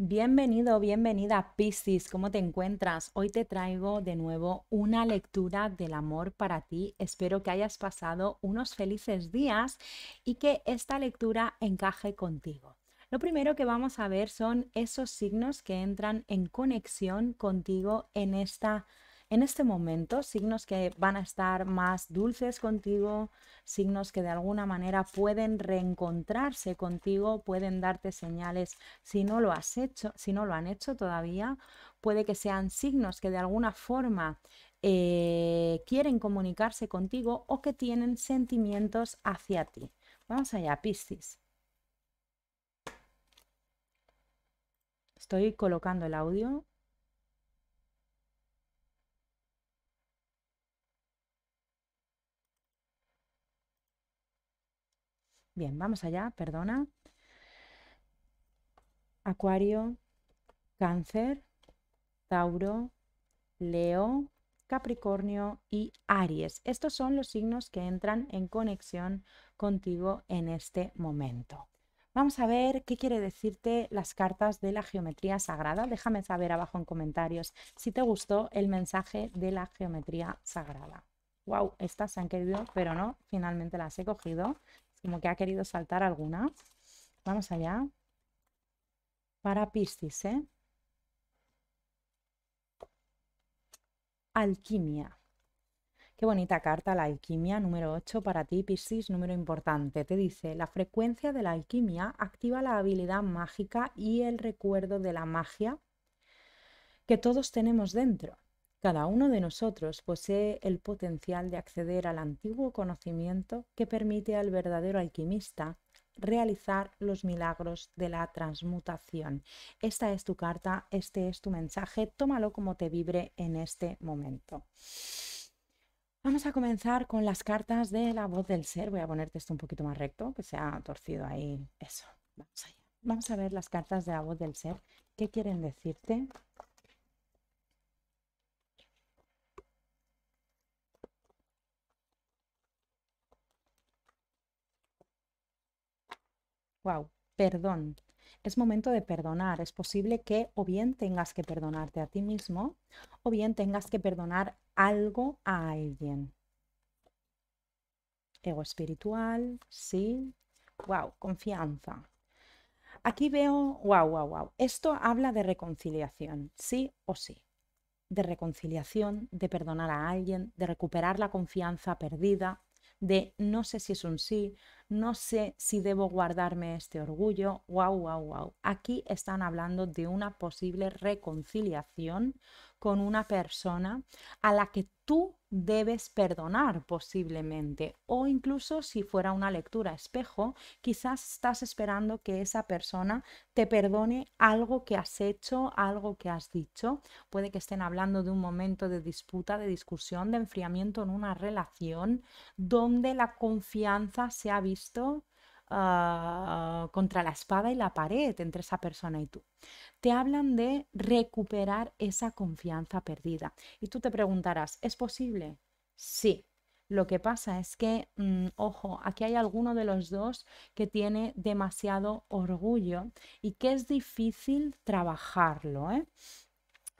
Bienvenido, bienvenida Piscis, ¿cómo te encuentras? Hoy te traigo de nuevo una lectura del amor para ti. Espero que hayas pasado unos felices días y que esta lectura encaje contigo. Lo primero que vamos a ver son esos signos que entran en conexión contigo en esta en este momento, signos que van a estar más dulces contigo, signos que de alguna manera pueden reencontrarse contigo, pueden darte señales si no lo has hecho, si no lo han hecho todavía, puede que sean signos que de alguna forma eh, quieren comunicarse contigo o que tienen sentimientos hacia ti. Vamos allá, Piscis. Estoy colocando el audio. Bien, vamos allá, perdona. Acuario, Cáncer, Tauro, Leo, Capricornio y Aries. Estos son los signos que entran en conexión contigo en este momento. Vamos a ver qué quiere decirte las cartas de la geometría sagrada. Déjame saber abajo en comentarios si te gustó el mensaje de la geometría sagrada. Wow, estas se han querido, pero no, finalmente las he cogido como que ha querido saltar alguna. Vamos allá. Para Piscis, ¿eh? Alquimia. Qué bonita carta la alquimia número 8 para ti, Piscis, número importante. Te dice, la frecuencia de la alquimia activa la habilidad mágica y el recuerdo de la magia que todos tenemos dentro. Cada uno de nosotros posee el potencial de acceder al antiguo conocimiento que permite al verdadero alquimista realizar los milagros de la transmutación. Esta es tu carta, este es tu mensaje, tómalo como te vibre en este momento. Vamos a comenzar con las cartas de la voz del ser. Voy a ponerte esto un poquito más recto, que se ha torcido ahí. Eso, vamos Vamos a ver las cartas de la voz del ser. ¿Qué quieren decirte? Wow, perdón. Es momento de perdonar. Es posible que o bien tengas que perdonarte a ti mismo o bien tengas que perdonar algo a alguien. Ego espiritual, sí. Wow, confianza. Aquí veo, wow, wow, wow. Esto habla de reconciliación, sí o sí. De reconciliación, de perdonar a alguien, de recuperar la confianza perdida, de no sé si es un sí, no sé si debo guardarme este orgullo, wow, wow, wow. Aquí están hablando de una posible reconciliación con una persona a la que tú debes perdonar posiblemente o incluso si fuera una lectura espejo, quizás estás esperando que esa persona te perdone algo que has hecho, algo que has dicho. Puede que estén hablando de un momento de disputa, de discusión, de enfriamiento en una relación donde la confianza se ha visto Ah, contra la espada y la pared entre esa persona y tú. Te hablan de recuperar esa confianza perdida. Y tú te preguntarás, ¿es posible? Sí. Lo que pasa es que, mm, ojo, aquí hay alguno de los dos que tiene demasiado orgullo y que es difícil trabajarlo. ¿eh?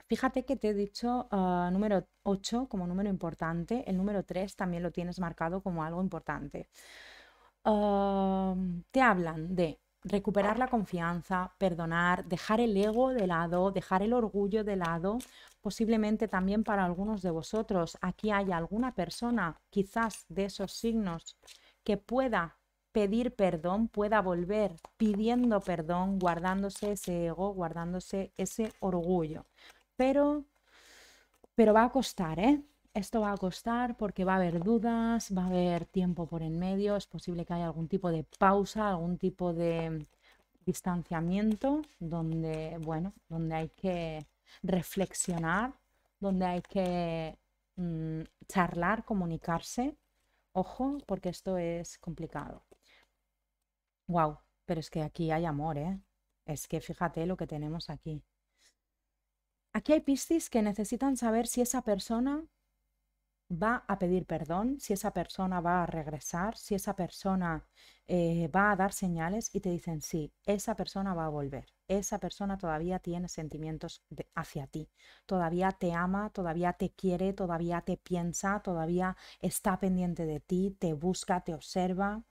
Fíjate que te he dicho ah, número 8 como número importante, el número 3 también lo tienes marcado como algo importante te hablan de recuperar la confianza, perdonar, dejar el ego de lado, dejar el orgullo de lado. Posiblemente también para algunos de vosotros aquí haya alguna persona, quizás de esos signos, que pueda pedir perdón, pueda volver pidiendo perdón, guardándose ese ego, guardándose ese orgullo. Pero, pero va a costar, ¿eh? esto va a costar porque va a haber dudas, va a haber tiempo por en medio, es posible que haya algún tipo de pausa, algún tipo de distanciamiento donde, bueno, donde hay que reflexionar, donde hay que mm, charlar, comunicarse. Ojo, porque esto es complicado. Wow, pero es que aquí hay amor, ¿eh? Es que fíjate lo que tenemos aquí. Aquí hay Piscis que necesitan saber si esa persona va a pedir perdón, si esa persona va a regresar, si esa persona eh, va a dar señales y te dicen, sí, esa persona va a volver, esa persona todavía tiene sentimientos hacia ti, todavía te ama, todavía te quiere, todavía te piensa, todavía está pendiente de ti, te busca, te observa.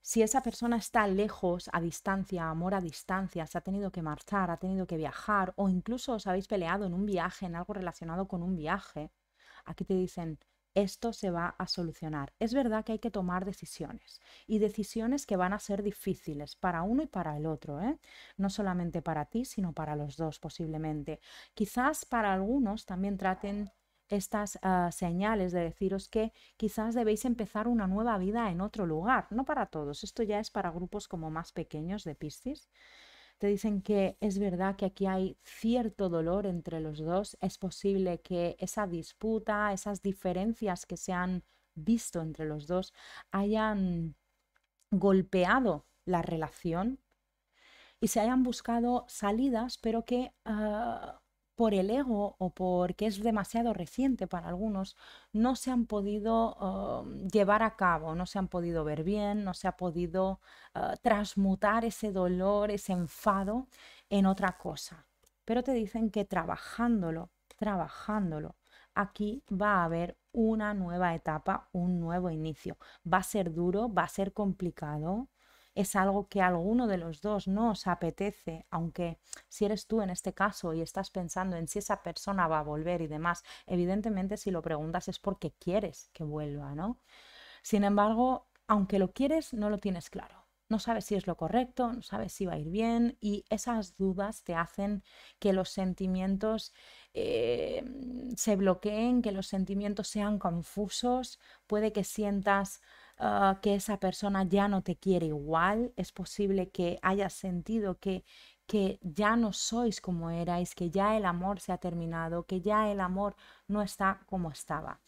Si esa persona está lejos, a distancia, amor a distancia, se ha tenido que marchar, ha tenido que viajar o incluso os habéis peleado en un viaje, en algo relacionado con un viaje, Aquí te dicen, esto se va a solucionar. Es verdad que hay que tomar decisiones y decisiones que van a ser difíciles para uno y para el otro, ¿eh? no solamente para ti, sino para los dos posiblemente. Quizás para algunos también traten estas ah, señales de deciros que quizás debéis empezar una nueva vida en otro lugar, no para todos, esto ya es para grupos como más pequeños de Piscis, te dicen que es verdad que aquí hay cierto dolor entre los dos, es posible que esa disputa, esas diferencias que se han visto entre los dos hayan golpeado la relación y se hayan buscado salidas, pero que ah, por el ego o porque es demasiado reciente para algunos, no se han podido oh, llevar a cabo, no se han podido ver bien, no se ha podido ah, transmutar ese dolor, ese enfado en otra cosa. Pero te dicen que trabajándolo, trabajándolo, aquí va a haber una nueva etapa, un nuevo inicio. Va a ser duro, va a ser complicado, es algo que alguno de los dos no os apetece, aunque si eres tú en este caso y estás pensando en si esa persona va a volver y demás, evidentemente si lo preguntas es porque quieres que vuelva, ¿no? Sin embargo, aunque lo quieres, no lo tienes claro. No sabes si es lo correcto, no sabes si va a ir bien y esas dudas te hacen que los sentimientos eh, se bloqueen, que los sentimientos sean confusos, puede que sientas Ah, que esa persona ya no te quiere igual, es posible que hayas sentido que ya no sois como erais, que ya el amor se ha terminado, que ya el amor no está como estaba.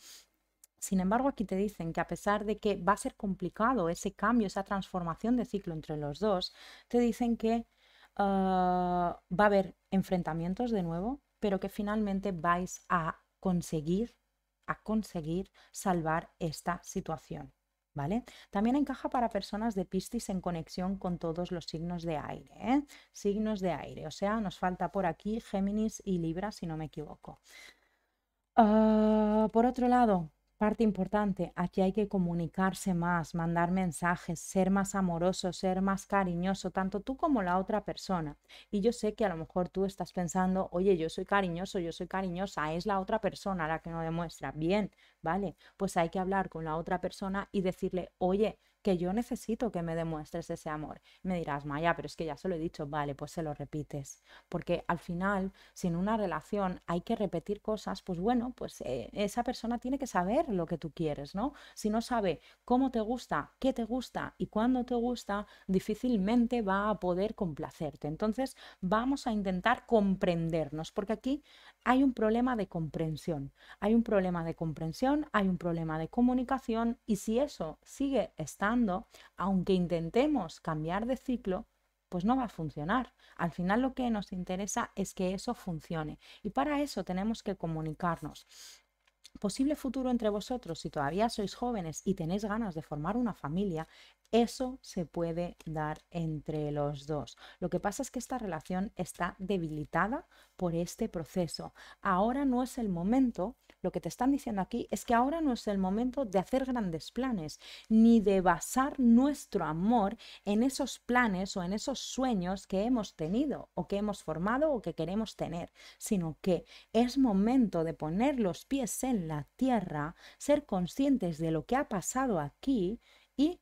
Sin embargo, aquí te dicen que a pesar de que va a ser complicado ese cambio, esa transformación de ciclo entre los dos, te dicen que ah, va a haber enfrentamientos de nuevo, pero que finalmente vais a conseguir, a conseguir salvar esta situación. También encaja para personas de Piscis en conexión con todos los signos de aire, ¿eh? signos de aire, o sea, nos falta por aquí Géminis y Libra, si no me equivoco. Ah, por otro lado, parte importante, aquí hay que comunicarse más, mandar mensajes, ser más amoroso, ser más cariñoso, tanto tú como la otra persona. Y yo sé que a lo mejor tú estás pensando, oye, yo soy cariñoso, yo soy cariñosa, es la otra persona la que no demuestra. Bien, vale, pues hay que hablar con la otra persona y decirle, oye, que yo necesito que me demuestres ese amor. Me dirás, Maya, pero es que ya se lo he dicho, vale, pues se lo repites. Porque al final, si en una relación hay que repetir cosas, pues bueno, pues eh, esa persona tiene que saber lo que tú quieres, ¿no? Si no sabe cómo te gusta, qué te gusta y cuándo te gusta, difícilmente va a poder complacerte. Entonces, vamos a intentar comprendernos, porque aquí hay un problema de comprensión. Hay un problema de comprensión, hay un problema de comunicación y si eso sigue estando aunque intentemos cambiar de ciclo, pues no va a funcionar. Al final lo que nos interesa es que eso funcione y para eso tenemos que comunicarnos. Posible futuro entre vosotros, si todavía sois jóvenes y tenéis ganas de formar una familia, eso se puede dar entre los dos. Lo que pasa es que esta relación está debilitada por este proceso. Ahora no es el momento, lo que te están diciendo aquí es que ahora no es el momento de hacer grandes planes, ni de basar nuestro amor en esos planes o en esos sueños que hemos tenido o que hemos formado o que queremos tener, sino que es momento de poner los pies en la tierra, ser conscientes de lo que ha pasado aquí y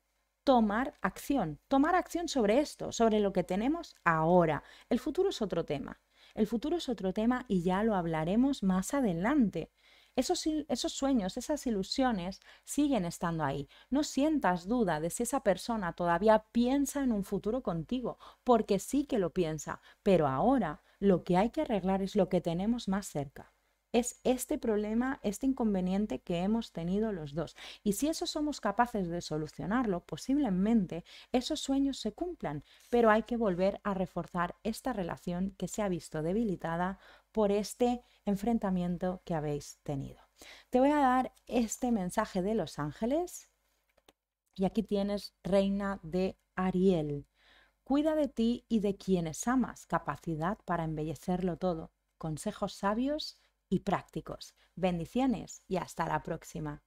tomar acción, tomar acción sobre esto, sobre lo que tenemos ahora. El futuro es otro tema. El futuro es otro tema y ya lo hablaremos más adelante. Esos, sueños, esas ilusiones siguen estando ahí. No sientas duda de si esa persona todavía piensa en un futuro contigo, porque sí que lo piensa, pero ahora lo que hay que arreglar es lo que tenemos más cerca es este problema, este inconveniente que hemos tenido los dos. Y si eso somos capaces de solucionarlo, posiblemente esos sueños se cumplan, pero hay que volver a reforzar esta relación que se ha visto debilitada por este enfrentamiento que habéis tenido. Te voy a dar este mensaje de los ángeles y aquí tienes reina de Ariel. Cuida de ti y de quienes amas, capacidad para embellecerlo todo, consejos sabios y prácticos. Bendiciones y hasta la próxima.